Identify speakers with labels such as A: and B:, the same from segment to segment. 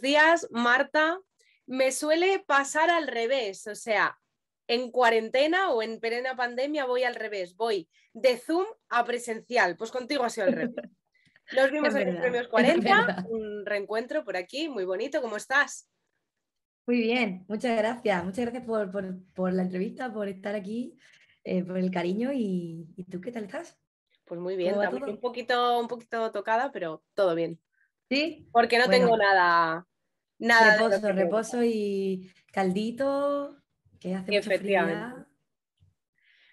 A: días, Marta. Me suele pasar al revés, o sea, en cuarentena o en perena pandemia voy al revés, voy de Zoom a presencial, pues contigo ha sido al revés. Nos vimos en los premios 40, un reencuentro por aquí, muy bonito, ¿cómo estás?
B: Muy bien, muchas gracias, muchas gracias por, por, la entrevista, por estar aquí, eh, por el cariño y, tú, ¿qué tal estás? Pues muy bien, un
A: poquito, un poquito tocada, pero todo bien. ¿Sí? Porque no tengo nada. nada reposo, reposo y caldito, que hace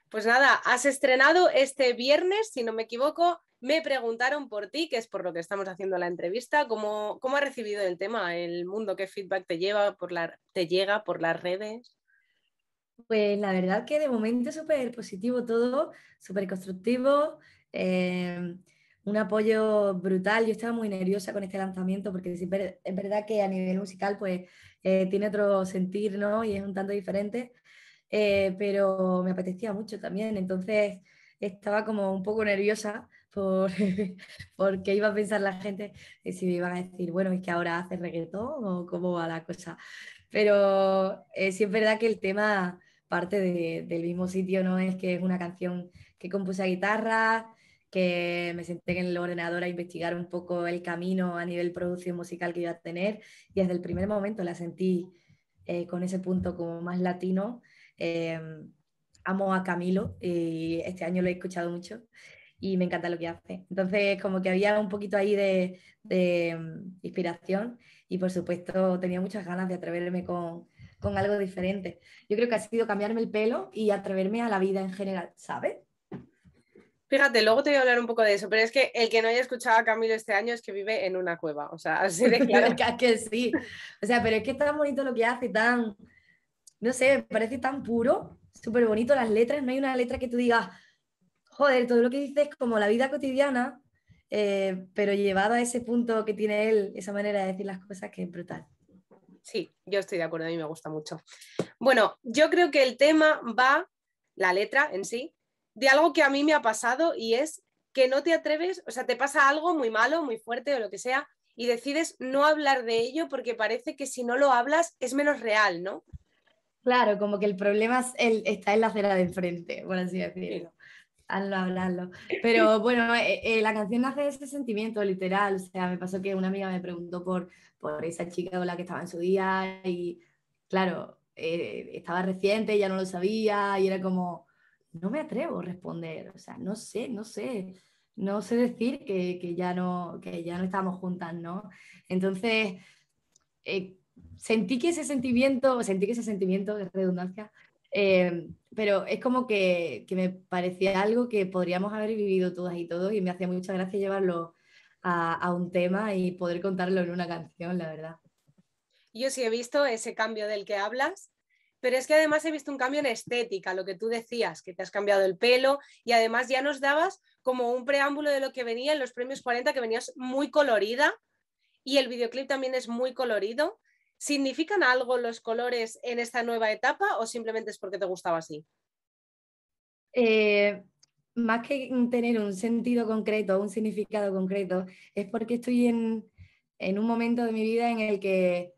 A: Pues nada, has estrenado este viernes, si no me equivoco. Me preguntaron por ti, que es por lo que estamos haciendo la entrevista, cómo, cómo ha recibido el tema, el mundo, qué feedback te lleva por la, te llega por las redes.
B: Pues la verdad que de momento súper positivo todo, súper constructivo. Eh, un apoyo brutal. Yo estaba muy nerviosa con este lanzamiento porque es verdad que a nivel musical pues eh, tiene otro sentir, ¿no? Y es un tanto diferente, eh, pero me apetecía mucho también. Entonces estaba como un poco nerviosa por porque iba a pensar la gente eh, si me iban a decir, bueno, es que ahora hace reggaetón o cómo va la cosa. Pero eh, sí es verdad que el tema parte del mismo sitio, ¿no? Es que es una canción que compuse a guitarra, que me senté en el ordenador a investigar un poco el camino a nivel producción musical que iba a tener y desde el primer momento la sentí eh, con ese punto como más latino. Em, amo a Camilo y este año lo he escuchado mucho y me encanta lo que hace. Entonces, como que había un poquito ahí de, em, inspiración y por supuesto tenía muchas ganas de atreverme con, con algo diferente. Yo creo que ha sido cambiarme el pelo y atreverme a la vida en general,
A: ¿sabes? Fíjate, luego te voy a hablar un poco de eso, pero es que el que no haya escuchado a Camilo este año es que vive en una cueva, o sea, así de que sí, o sea, pero es que es tan bonito lo que
B: hace, tan, no sé, parece tan puro, súper bonito las letras, no hay una letra que tú digas, joder, todo lo que dices es como la vida cotidiana, eh, pero llevado a ese punto que tiene él, esa manera de decir las cosas que es brutal.
A: Sí, yo estoy de acuerdo, a mí me gusta mucho. Bueno, yo creo que el tema va, la letra en sí, de algo que a mí me ha pasado y es que no te atreves, o sea, te pasa algo muy malo, muy fuerte o lo que sea, y decides no hablar de ello porque parece que si no lo hablas es menos real, ¿no?
B: Claro, como que el problema es está en la acera de enfrente, por así decirlo. Hazlo, hablarlo. Pero bueno, eh, eh, la canción nace de ese sentimiento, literal. O sea, me pasó que una amiga me preguntó por, por esa chica con la que estaba en su día y, claro, eh, estaba reciente, ya no lo sabía y era como, no me atrevo a responder, o sea, no sé, no sé, no sé decir que, ya, no, que ya no estamos juntas, ¿no? Entonces, eh, sentí que ese sentimiento, sentí que ese sentimiento de redundancia, em, pero es como que, me parecía algo que podríamos haber vivido todas y todos y me hacía mucha gracia llevarlo a, a un tema y poder contarlo en una canción, la verdad.
A: Yo sí he visto ese cambio del que hablas, pero es que además he visto un cambio en estética, lo que tú decías, que te has cambiado el pelo y además ya nos dabas como un preámbulo de lo que venía en los premios 40, que venías muy colorida y el videoclip también es muy colorido. ¿Significan algo los colores en esta nueva etapa o simplemente es porque te gustaba así?
B: Eh, más que tener un sentido concreto, un significado concreto, es porque estoy en un momento de mi vida en el que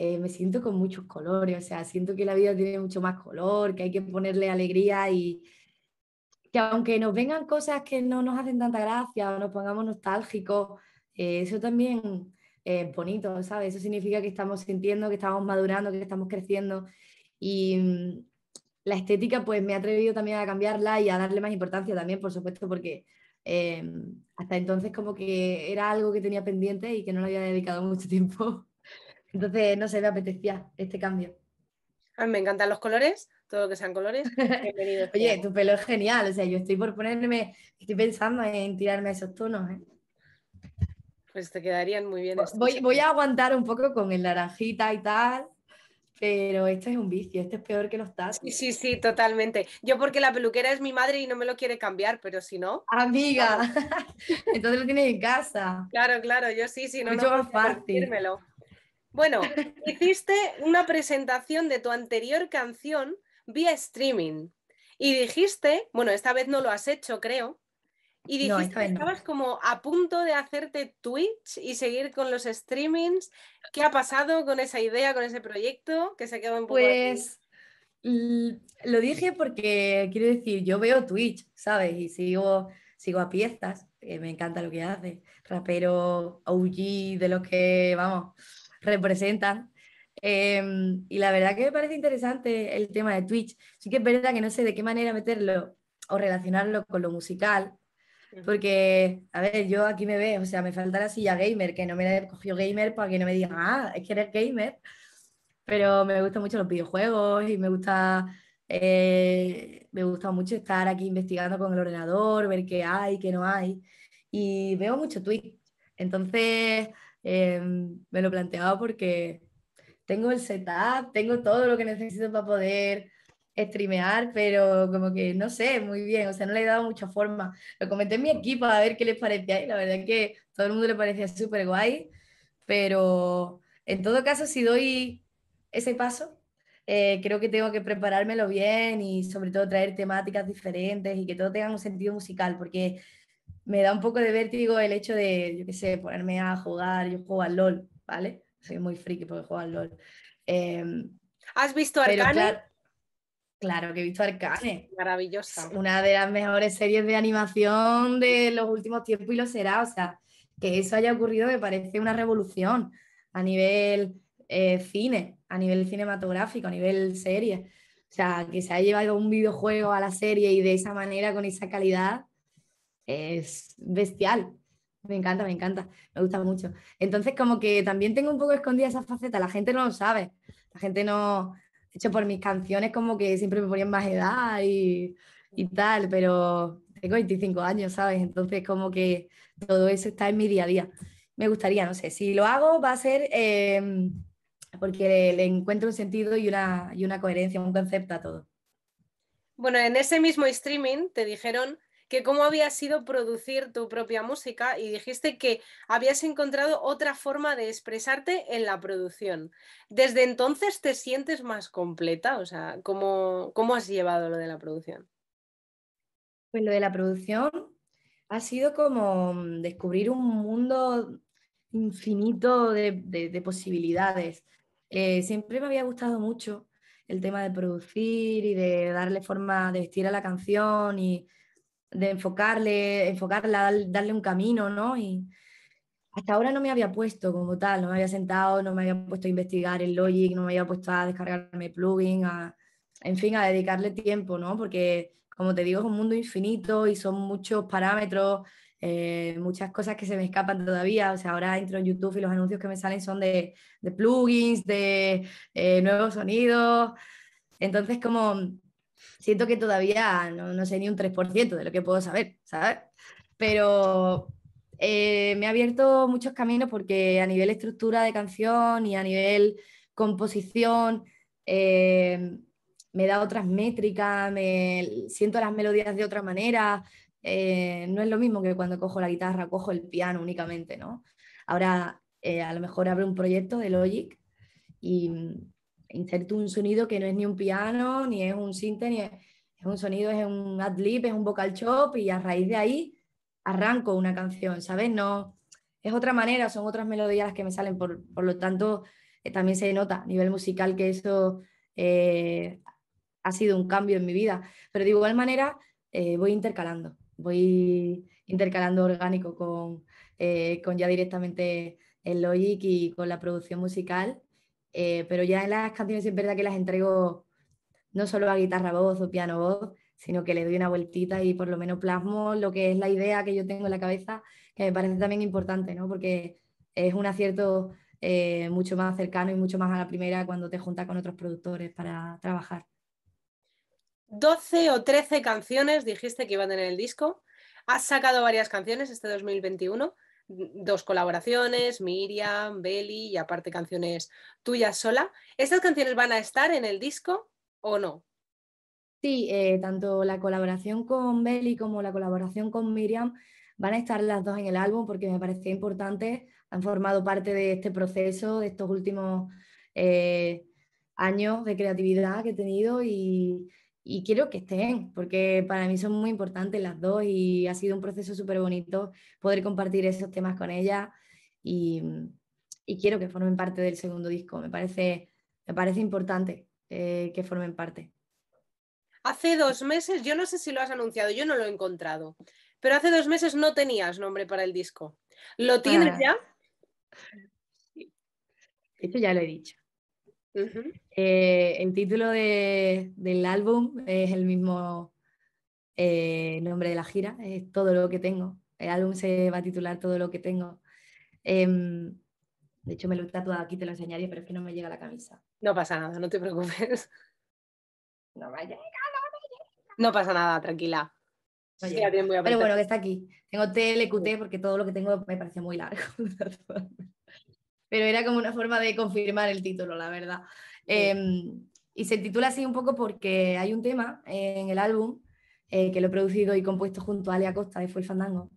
B: eh, me siento con muchos colores, o sea, siento que la vida tiene mucho más color, que hay que ponerle alegría y que aunque nos vengan cosas que no nos hacen tanta gracia o nos pongamos nostálgicos, eh, eso también es bonito, ¿sabes? Eso significa que estamos sintiendo, que estamos madurando, que estamos creciendo y mm, la estética pues me ha atrevido también a cambiarla y a darle más importancia también, por supuesto, porque eh, hasta entonces como que era algo que tenía pendiente y que no lo había dedicado mucho tiempo. Entonces, no se me apetecía este cambio.
A: me encantan los colores, todo lo que sean colores.
B: Oye, tu pelo es genial, o sea, yo estoy por ponerme, estoy pensando en tirarme esos tonos. ¿eh?
A: Pues te quedarían muy bien. Voy, voy a
B: aguantar un poco con el naranjita y tal, pero esto es un vicio, esto es peor que los tazos. Sí, sí,
A: sí, totalmente. Yo porque la peluquera es mi madre y no me lo quiere cambiar, pero si no...
B: Amiga, entonces lo tienes en casa.
A: Claro, claro, yo sí, si no... Mucho más fácil. Bueno, hiciste una presentación de tu anterior canción vía streaming y dijiste, bueno, esta vez no lo has hecho, creo, y dijiste que estabas como a punto de hacerte Twitch y seguir con los streamings. ¿Qué ha pasado con esa idea, con ese proyecto que se quedó en Pues
B: mm, lo dije porque quiero decir, yo veo Twitch, ¿sabes? Y sigo, sigo a piezas, me encanta lo que hace, rapero OG de los que, vamos, representan. Em, y la verdad que me parece interesante el tema de Twitch. Sí que es verdad que no sé de qué manera meterlo o relacionarlo con lo musical, porque, a ver, yo aquí me veo, o sea, me falta la silla gamer, que no me la cogió gamer para que no me digan, ah, es que eres gamer. Pero me gustan mucho los videojuegos y me gusta, eh, me gusta mucho estar aquí investigando con el ordenador, ver qué hay, qué no hay. Y veo mucho Twitch. Entonces, Em, me lo planteaba porque tengo el setup, tengo todo lo que necesito para poder streamear, pero como que no sé muy bien, o sea, no le he dado mucha forma. Lo comenté en mi equipo a ver qué les parecía y la verdad es que todo el mundo le parecía súper guay, pero en todo caso, si doy ese paso, eh, creo que tengo que preparármelo bien y sobre todo traer temáticas diferentes y que todo tenga un sentido musical, porque me da un poco de vértigo el hecho de, yo qué sé, ponerme a jugar, yo juego al LOL, ¿vale? Soy muy friki porque juego al LOL. Em,
A: ¿Has visto Arcane? Claro, que he visto Arcane. Maravillosa. Una
B: de las mejores series de animación de los últimos tiempos y lo será. O sea, que eso haya ocurrido me parece una revolución a nivel eh, cine, a nivel cinematográfico, a nivel serie. O sea, que se haya llevado un videojuego a la serie y de esa manera, con esa calidad, es bestial. Me encanta, me encanta, me gusta mucho. Entonces, como que también tengo un poco escondida esa faceta, la gente no lo sabe, la gente no, hecho, por mis canciones como que siempre me ponían más edad y, tal, pero tengo 25 años, ¿sabes? Entonces, como que todo eso está en mi día a día. Me gustaría, no sé, si lo hago va a ser eh, porque le, encuentro un sentido y una, y una coherencia, un concepto a todo.
A: Bueno, en ese mismo streaming te dijeron que cómo había sido producir tu propia música y dijiste que habías encontrado otra forma de expresarte en la producción. ¿Desde entonces te sientes más completa? O sea, ¿cómo, has llevado lo de la producción?
B: Pues lo de la producción ha sido como mm, descubrir un mundo infinito de, posibilidades. Eh, siempre me había gustado mucho el tema de producir y de darle forma de vestir a la canción y de enfocarle, enfocarla, darle un camino, ¿no? Y hasta ahora no me había puesto como tal, no me había sentado, no me había puesto a investigar el Logic, no me había puesto a descargarme plugin, a, en fin, a dedicarle tiempo, ¿no? Porque, como te digo, es un mundo infinito y son muchos parámetros, eh, muchas cosas que se me escapan todavía. O sea, ahora entro en YouTube y los anuncios que me salen son de, plugins, de eh, nuevos sonidos. Entonces, como siento que todavía no, sé ni un 3% de lo que puedo saber, ¿sabes? Pero eh, me ha abierto muchos caminos porque a nivel estructura de canción y a nivel composición eh, me da otras métricas, me siento las melodías de otra manera. Eh, no es lo mismo que cuando cojo la guitarra, cojo el piano únicamente, ¿no? Ahora a lo mejor abro un proyecto de Logic y inserto un sonido que no es ni un piano, ni es un sinte, ni es, un sonido, es un ad-lib, es un vocal chop y a raíz de ahí arranco una canción, ¿sabes? No, es otra manera, son otras melodías las que me salen, por, lo tanto eh, también se nota a nivel musical que eso eh, ha sido un cambio en mi vida, pero de igual manera eh, voy intercalando, voy intercalando orgánico con, con ya directamente el Logic y con la producción musical eh, pero ya en las canciones es verdad que las entrego no solo a guitarra voz o piano voz, sino que le doy una vueltita y por lo menos plasmo lo que es la idea que yo tengo en la cabeza, que me parece también importante, Porque es un acierto eh, mucho más cercano y mucho más a la primera cuando te juntas con otros productores para trabajar.
A: 12 o 13 canciones dijiste que iban en el disco. Has sacado varias canciones este 2021 dos colaboraciones, Miriam, Beli y aparte canciones tuyas sola. ¿Estas canciones van a estar en el disco o no?
B: Sí, eh, tanto la colaboración con Beli como la colaboración con Miriam van a estar las dos en el álbum porque me parecía importante. Han formado parte de este proceso, de estos últimos eh, años de creatividad que he tenido y, y quiero que estén, porque para mí son muy importantes las dos y ha sido un proceso súper bonito poder compartir esos temas con ella y, quiero que formen parte del segundo disco. Me parece, me parece importante eh, que formen parte.
A: Hace dos meses, yo no sé si lo has anunciado, yo no lo he encontrado, pero hace dos meses no tenías nombre para el disco.
B: ¿Lo tienes ah. ya? Eso ya lo he dicho. Eh, el título del álbum es el mismo eh, nombre de la gira, es Todo lo que tengo. El álbum se va a titular Todo lo que tengo.
A: Em, de hecho, me lo he tatuado aquí, te lo enseñaría, pero es que no me llega la camisa. No pasa nada, no te preocupes. No me llega, no me llega. No pasa nada, tranquila.
B: pero bueno, que está aquí. Tengo TLQT porque todo lo que tengo me parece muy largo. pero era como una forma de confirmar el título, la verdad. Em, y se titula así un poco porque hay un tema en el álbum eh, que lo he producido y compuesto junto a Alia Costa de Fue el Fandango.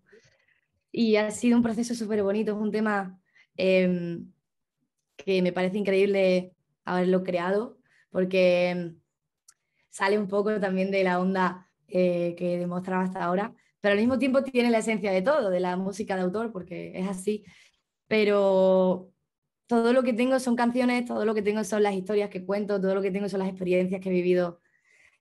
B: Y ha sido un proceso súper bonito, es un tema em, que me parece increíble haberlo creado, porque em, sale un poco también de la onda eh, que demostraba hasta ahora, pero al mismo tiempo tiene la esencia de todo, de la música de autor, porque es así. Pero todo lo que tengo son canciones, todo lo que tengo son las historias que cuento, todo lo que tengo son las experiencias que he vivido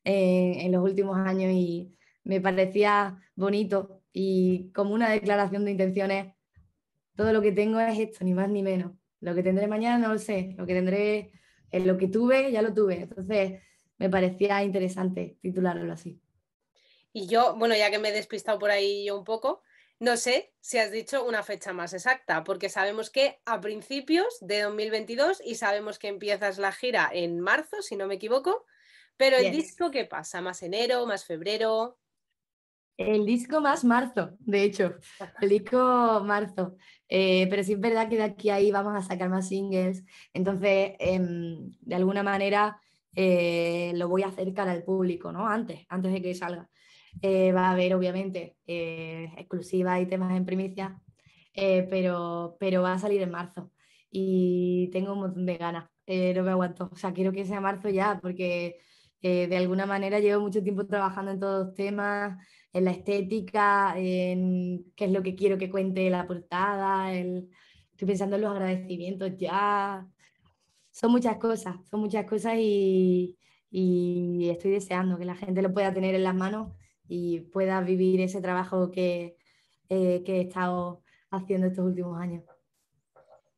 B: eh, en, los últimos años y me parecía bonito y como una declaración de intenciones, todo lo que tengo es esto, ni más ni menos. Lo que tendré mañana no lo sé, lo que tendré, es lo que tuve ya lo tuve. Entonces me parecía interesante titularlo así.
A: Y yo, bueno, ya que me he despistado por ahí yo un poco, no sé si has dicho una fecha más exacta, porque sabemos que a principios de 2022 y sabemos que empiezas la gira en marzo, si no me equivoco, pero el disco, ¿qué pasa? ¿Más enero, más febrero?
B: El disco más marzo, de hecho, el disco marzo. Eh, pero sí es verdad que de aquí a ahí vamos a sacar más singles, entonces, em, de alguna manera, eh, lo voy a acercar al público, ¿no? Antes, antes de que salga. Eh, va a haber, obviamente, eh, exclusiva exclusivas y temas en primicia, eh, pero, pero va a salir en marzo y tengo un montón de ganas. no me aguanto. O sea, quiero que sea marzo ya, porque de alguna manera llevo mucho tiempo trabajando en todos los temas, en la estética, en qué es lo que quiero que cuente la portada, estoy pensando en los agradecimientos ya. Son muchas cosas, son muchas cosas y, y estoy deseando que la gente lo pueda tener en las manos y pueda vivir ese trabajo eh, que, he estado haciendo estos últimos años.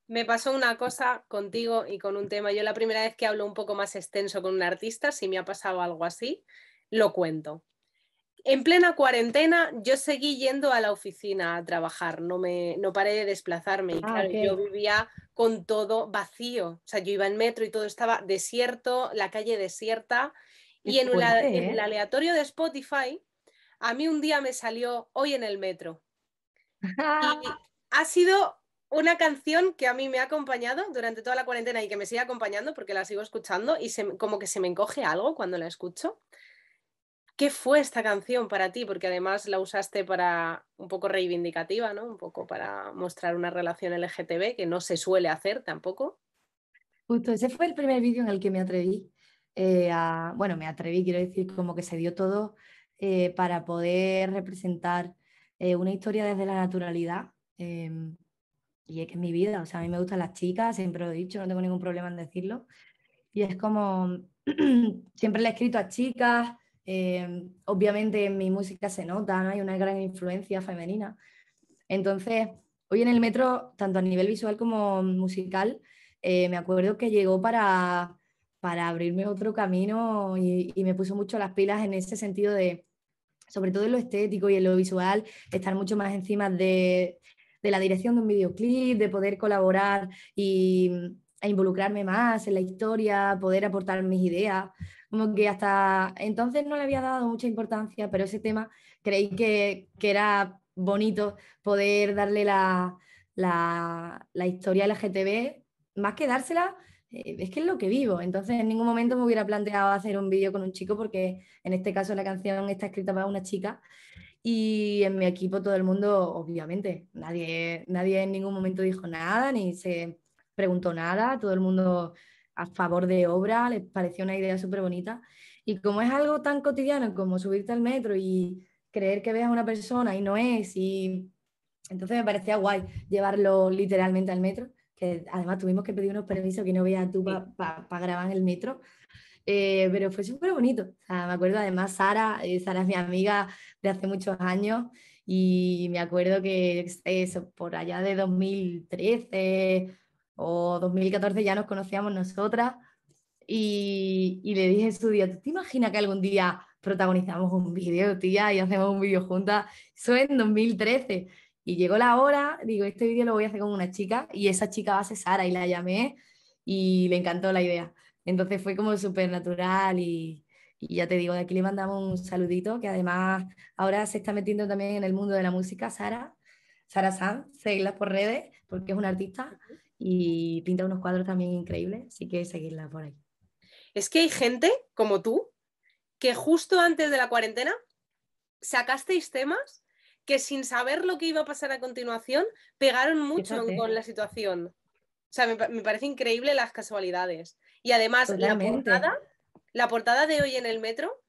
A: Me pasó una cosa contigo y con un tema. Yo la primera vez que hablo un poco más extenso con un artista, si me ha pasado algo así, lo cuento. En plena cuarentena yo seguí yendo a la oficina a trabajar, no, me, paré de desplazarme. Y ah, yo vivía con todo vacío. O sea, yo iba en metro y todo estaba desierto, la calle desierta. Y en el ¿eh? aleatorio de Spotify a mí un día me salió hoy en el metro. ha sido una canción que a mí me ha acompañado durante toda la cuarentena y que me sigue acompañando porque la sigo escuchando y como que se me encoge algo cuando la escucho. ¿Qué fue esta canción para ti? Porque además la usaste para un poco reivindicativa, ¿no? Un poco para mostrar una relación LGTB que no se suele hacer tampoco.
B: Justo, ese fue el primer vídeo en el que me atreví eh, a, bueno, me atreví, quiero decir, como que se dio todo eh, para poder representar eh, una historia desde la naturalidad. Em, y es que es mi vida, o sea, a mí me gustan las chicas, siempre lo he dicho, no tengo ningún problema en decirlo. Y es como, siempre le he escrito a chicas, em, obviamente en mi música se nota, hay una gran influencia femenina. Entonces, hoy en el metro, tanto a nivel visual como musical, eh, me acuerdo que llegó para para abrirme otro camino y, me puso mucho las pilas en ese sentido de, sobre todo en lo estético y en lo visual, estar mucho más encima de, de la dirección de un videoclip, de poder colaborar y, e involucrarme más en la historia, poder aportar mis ideas. Como que hasta entonces no le había dado mucha importancia, pero ese tema creí que, era bonito poder darle la, la, la historia más que dársela, eh, es que es lo que vivo. Entonces en ningún momento me hubiera planteado hacer un vídeo con un chico porque en este caso la canción está escrita para una chica y en mi equipo todo el mundo, obviamente, nadie, nadie en ningún momento dijo nada ni se preguntó nada, todo el mundo a favor de obra, les pareció una idea súper bonita. Y como es algo tan cotidiano como subirte al metro y creer que ves a una persona y no es, y entonces me parecía guay llevarlo literalmente al metro además tuvimos que pedir unos permisos que no veas tú para grabar en el metro. Eh, pero fue súper bonito. me acuerdo además Sara, eh, Sara es mi amiga de hace muchos años y me acuerdo que eso, por allá de 2013 o 2014 ya nos conocíamos nosotras y, le dije su día, ¿tú te imaginas que algún día protagonizamos un vídeo, tía, y hacemos un vídeo juntas? Eso en 2013. Y llegó la hora, digo, este vídeo lo voy a hacer con una chica y esa chica va a ser Sara y la llamé y le encantó la idea. Entonces fue como súper natural y, ya te digo, de aquí le mandamos un saludito que además ahora se está metiendo también en el mundo de la música, Sara, Sara San, seguidla por redes porque
A: es una artista y pinta unos cuadros también increíbles, así que seguirla por ahí. Es que hay gente como tú que justo antes de la cuarentena sacasteis temas que sin saber lo que iba a pasar a continuación, pegaron mucho con la situación. O sea, me, me, parece increíble las casualidades. Y además, la portada, la portada de hoy en el metro,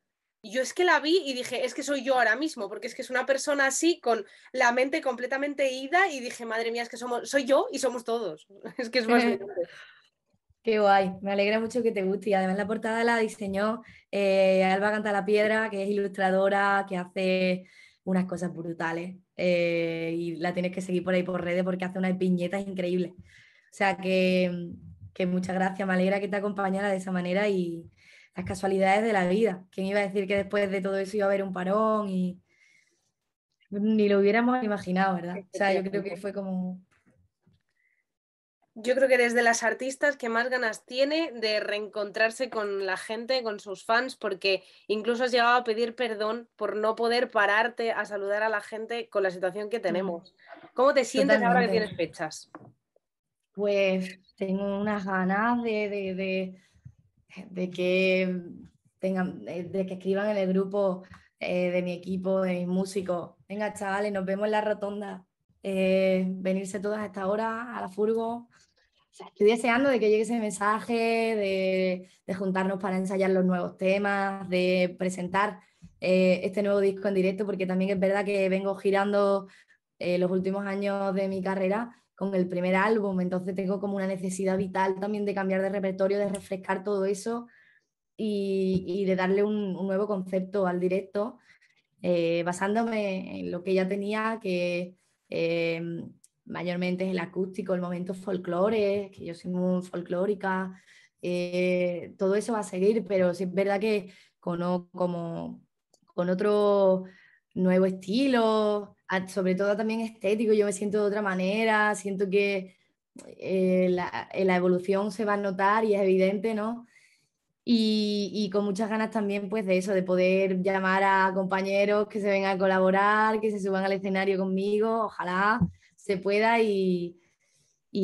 A: yo es que la vi y dije, es que soy yo ahora mismo, porque es que es una persona así, con la mente completamente ida, y dije, madre mía, es que somos, soy yo y somos todos. es que es más
B: Qué guay, me alegra mucho que te guste. Y además la portada la diseñó eh, Alba Canta la Piedra, que es ilustradora, que hace unas cosas brutales eh, y la tienes que seguir por ahí por redes porque hace unas viñetas increíbles. O sea que, que muchas gracias, me alegra que te acompañara de esa manera y las casualidades de la vida. ¿Quién iba a decir que después de todo eso iba a haber un parón y ni lo hubiéramos imaginado, ¿verdad? O sea, yo creo que fue como
A: yo creo que eres de las artistas que más ganas tiene de reencontrarse con la gente, con sus fans, porque incluso has llegado a pedir perdón por no poder pararte a saludar a la gente con la situación que tenemos. ¿Cómo te sientes ahora que tienes fechas?
B: Pues tengo unas ganas de, que tengan, eh, de que escriban en el grupo eh, de mi equipo, de mis músicos. Venga, chavales, nos vemos en la rotonda. Eh, venirse todas a esta hora a la furgo, estoy deseando de que llegue ese mensaje, de, juntarnos para ensayar los nuevos temas, de presentar eh, este nuevo disco en directo, porque también es verdad que vengo girando eh, los últimos años de mi carrera con el primer álbum, entonces tengo como una necesidad vital también de cambiar de repertorio, de refrescar todo eso y, de darle un, nuevo concepto al directo, eh, basándome en lo que ya tenía, que mayormente es el acústico, el momento folclore, que yo soy muy folclórica, eh, todo eso va a seguir, pero sí es verdad que con, otro nuevo estilo, sobre todo también estético, yo me siento de otra manera, siento que eh, eh, la, evolución se va a notar y es evidente, ¿no? Y, y, con muchas ganas también pues de eso, de poder llamar a compañeros que se vengan a colaborar, que se suban al escenario conmigo, ojalá, se pueda y,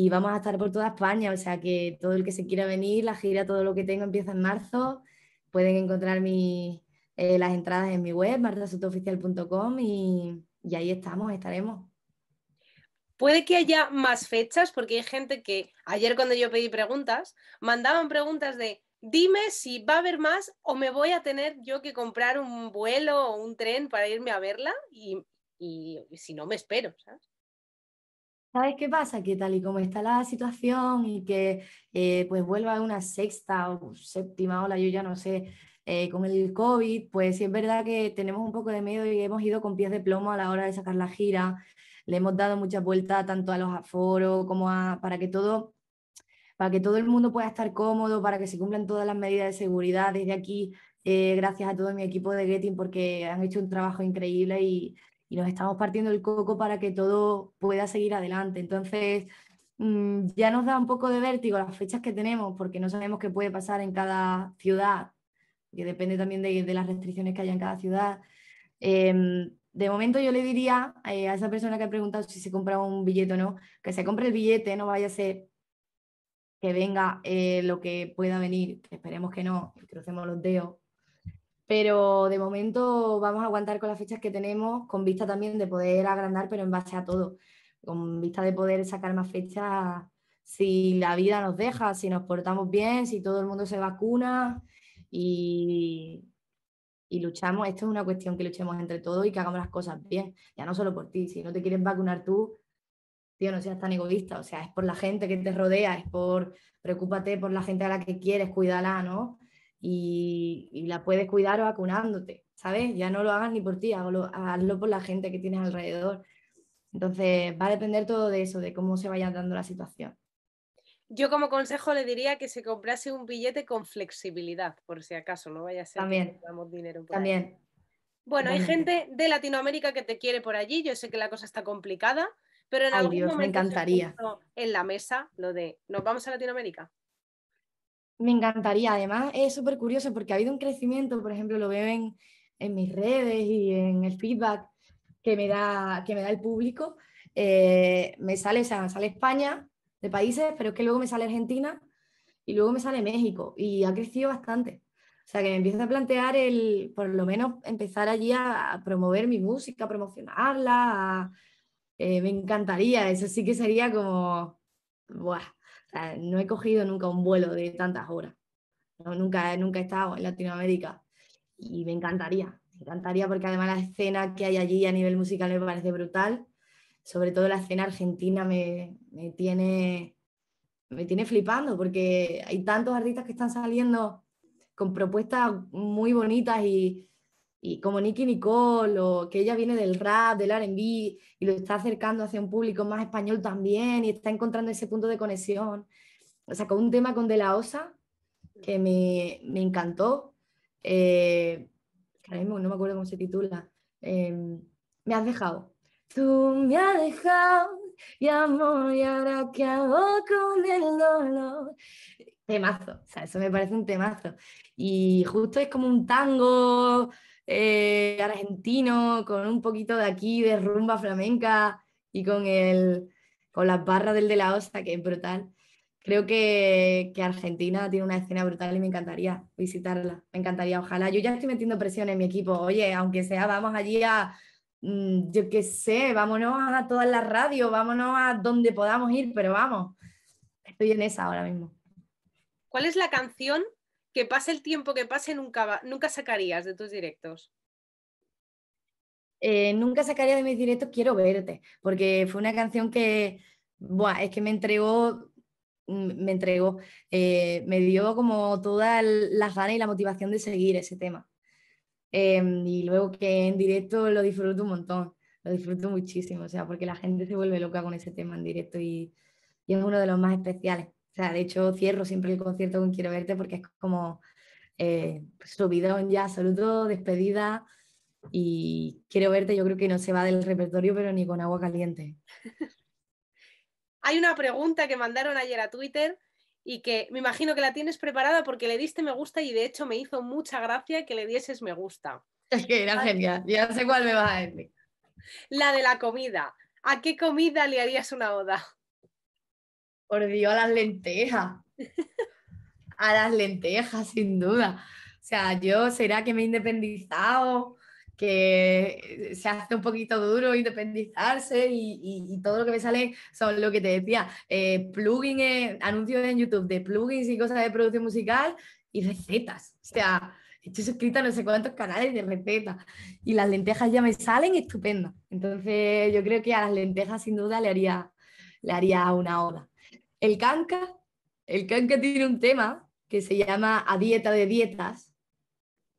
B: vamos a estar por toda España, o sea que todo el que se quiera venir, la gira, todo lo que tengo empieza en marzo, pueden encontrar mi, eh, las entradas en mi web, martasutooficial.com y, y ahí estamos, estaremos.
A: Puede que haya más fechas, porque hay gente que ayer cuando yo pedí preguntas, mandaban preguntas de dime si va a haber más o me voy a tener yo que comprar un vuelo o un tren para irme a verla y, y si no me espero, ¿sabes?
B: ¿Sabes qué pasa? Que tal y como está la situación y que eh, pues vuelva una sexta o séptima ola, yo ya no sé, eh, con el COVID, pues sí es verdad que tenemos un poco de miedo y hemos ido con pies de plomo a la hora de sacar la gira. Le hemos dado muchas vueltas tanto a los aforos como a, para que todo para que todo el mundo pueda estar cómodo, para que se cumplan todas las medidas de seguridad. Desde aquí, eh, gracias a todo mi equipo de Getting porque han hecho un trabajo increíble y, y nos estamos partiendo el coco para que todo pueda seguir adelante. Entonces, mm, ya nos da un poco de vértigo las fechas que tenemos porque no sabemos qué puede pasar en cada ciudad, que depende también de, las restricciones que haya en cada ciudad. Em, de momento yo le diría eh, a esa persona que ha preguntado si se compra un billete o no, que se compre el billete, no vaya a ser que venga eh, lo que pueda venir, esperemos que no, crucemos los dedos, pero de momento vamos a aguantar con las fechas que tenemos, con vista también de poder agrandar, pero en base a todo, con vista de poder sacar más fechas si la vida nos deja, si nos portamos bien, si todo el mundo se vacuna y, luchamos. Esto es una cuestión que luchemos entre todos y que hagamos las cosas bien, ya no solo por ti, si no te quieres vacunar tú, tío, no seas tan egoísta, o sea, es por la gente que te rodea, es por, preocúpate por la gente a la que quieres, cuídala, ¿no? y, la puedes cuidar vacunándote, ¿sabes? Ya no lo hagas ni por ti, hazlo, por la gente que tienes alrededor. Entonces, va a depender todo de eso, de cómo se vaya dando la
A: situación. Yo como consejo le diría que se comprase un billete con flexibilidad, por si acaso, no vaya a ser también, dinero. también.
B: Bueno, hay gente
A: de Latinoamérica que te quiere por allí, yo sé que la cosa está complicada, pero en algún momento me encantaría. en la mesa lo de nos vamos a Latinoamérica.
B: Me encantaría, además es súper curioso porque ha habido un crecimiento, por ejemplo, lo veo en, mis redes y en el feedback que me da, que me da el público. Eh, me sale, sale España de países, pero es que luego me sale Argentina y luego me sale México y ha crecido bastante. O sea, que me empiezo a plantear el, por lo menos empezar allí a, promover mi música, promocionarla, eh, me encantaría, eso sí que sería como, buah, no he cogido nunca un vuelo de tantas horas. nunca, nunca he estado en Latinoamérica y me encantaría. Me encantaría porque además la escena que hay allí a nivel musical me parece brutal. Sobre todo la escena argentina me, me tiene, me tiene flipando porque hay tantos artistas que están saliendo con propuestas muy bonitas y, y como Nicky Nicole, o que ella viene del rap, del RB, y lo está acercando hacia un público más español también, y está encontrando ese punto de conexión. O sea, con un tema con De La Osa que me, me encantó. Eh, no me acuerdo cómo se titula. Em, me has dejado. Tú me has dejado, y amor, y ahora hago con el dolor. Temazo, o sea, eso me parece un temazo. Y justo es como un tango eh, argentino, con un poquito de aquí, de rumba flamenca y con, el, con las barras del de la Osa, que es brutal. Creo que, Argentina tiene una escena brutal y me encantaría visitarla, me encantaría, ojalá. Yo ya estoy metiendo presión en mi equipo, oye, aunque sea, vamos allí a, mm, yo qué sé, vámonos a todas las radios, vámonos a donde podamos ir, pero vamos, estoy en esa ahora mismo.
A: ¿Cuál es la canción que pase el tiempo que pase, nunca, nunca sacarías de tus directos? Eh,
B: nunca sacaría de mis directos Quiero verte, porque fue una canción que, es que me entregó, mm, me entregó, eh, me dio como todas las ganas y la motivación de seguir ese tema. Em, y luego que en directo lo disfruto un montón, lo disfruto muchísimo, o sea, porque la gente se vuelve loca con ese tema en directo y es uno de los más especiales. O sea, de hecho, cierro siempre el concierto con Quiero Verte porque es como eh, subidón ya saludo, despedida. Y Quiero Verte, yo creo que no se va del repertorio, pero ni con agua caliente.
A: Hay una pregunta que mandaron ayer a Twitter y que me imagino que la tienes preparada porque le diste me gusta y de hecho me hizo mucha gracia que le dieses me gusta.
B: Es que era genial, ya sé cuál me va a decir.
A: La de la comida. ¿A qué comida le harías una oda?
B: Por Dios, a las lentejas. A las lentejas, sin duda. O sea, yo será que me he independizado, que se hace un poquito duro independizarse y, todo lo que me sale son lo que te decía, eh, plugins, eh, anuncios en YouTube de plugins y cosas de producción musical y recetas. O sea, estoy suscrita a no sé cuántos canales de recetas y las lentejas ya me salen estupendas. Entonces yo creo que a las lentejas sin duda le haría, le haría una oda. El canca, el tiene un tema que se llama A Dieta de Dietas,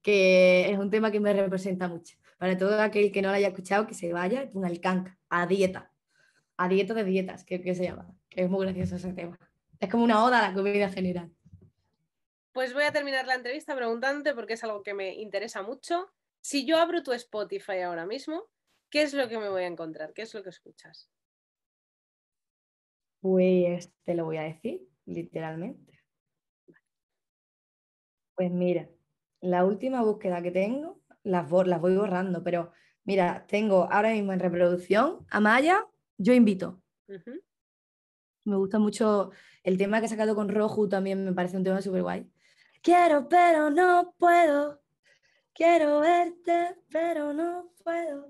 B: que es un tema que me representa mucho. Para todo aquel que no lo haya escuchado, que se vaya con el canca, a dieta. A dieta de dietas, que se llama. Que es muy gracioso ese tema. Es como una oda a la comida general.
A: Pues voy a terminar la entrevista preguntándote, porque es algo que me interesa mucho. Si yo abro tu Spotify ahora mismo, ¿qué es lo que me voy a encontrar? ¿Qué es lo que escuchas?
B: Pues te lo voy a decir, literalmente. Pues mira, la última búsqueda que tengo, las, voy borrando, pero mira, tengo ahora mismo en reproducción a Maya. yo invito. Me gusta mucho el tema que he sacado con Roju, también me parece un tema súper guay. Quiero, pero no puedo. Quiero verte, pero no puedo.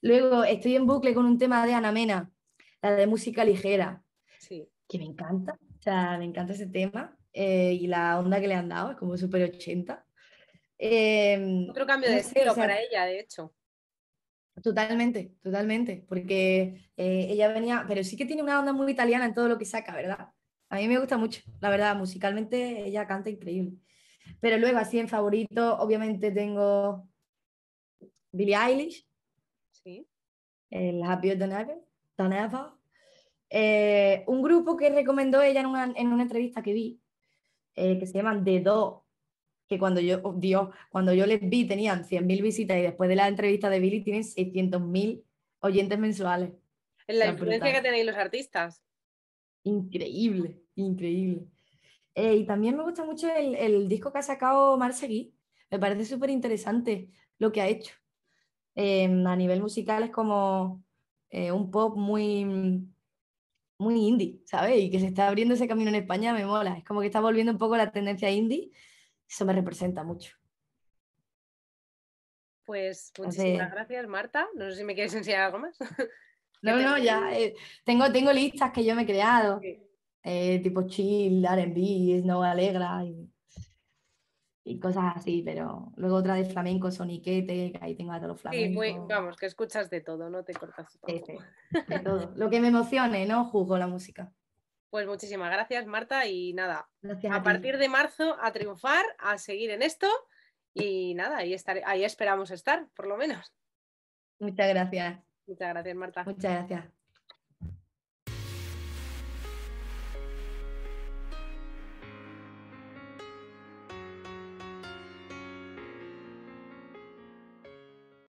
B: Luego estoy en bucle con un tema de Ana Mena, la de música ligera que me encanta, o sea, me encanta ese tema eh, y la onda que le han dado, es como súper 80. Em, Otro cambio de estilo para
A: ella, de hecho.
B: Totalmente, totalmente, porque eh, ella venía, pero sí que tiene una onda muy italiana en todo lo que saca, ¿verdad? A mí me gusta mucho, la verdad, musicalmente ella canta increíble. Pero luego, así en favorito, obviamente tengo Billie Eilish, ¿Sí? el eh, Happy Than Ever, Than Ever eh, un grupo que recomendó ella en una, entrevista que vi, eh, que se llaman The Do, que cuando yo, oh, cuando yo les vi tenían 100.000 visitas y después de la entrevista de Billy tienen 600.000 oyentes mensuales. Es la, influencia que
A: tenéis los artistas.
B: Increíble, increíble. Eh, y también me gusta mucho el, disco que ha sacado Marcegui Me parece súper interesante lo que ha hecho. Em, a nivel musical es como un pop muy muy indie, ¿sabes? Y que se está abriendo ese camino en España me mola. Es como que está volviendo un poco la tendencia indie. Eso me representa mucho.
A: Pues muchísimas gracias, Marta. No sé si me quieres enseñar algo más. No, no, ya. Eh,
B: tengo, tengo listas que yo me he creado. Eh, tipo chill, RB, Snow, alegra. Y y cosas así, pero luego otra de flamenco, soniquete, que ahí tengo a todos los flamencos. Sí, muy,
A: vamos, que escuchas de todo, no te cortas. de
B: todo. Lo que me emocione, ¿no? Juzgo la música.
A: Pues muchísimas gracias, Marta, y nada, a, partir de marzo a triunfar, a seguir en esto, y nada, ahí, estaré, ahí esperamos estar, por lo menos.
B: Muchas gracias.
A: Muchas gracias, Marta. Muchas
B: gracias.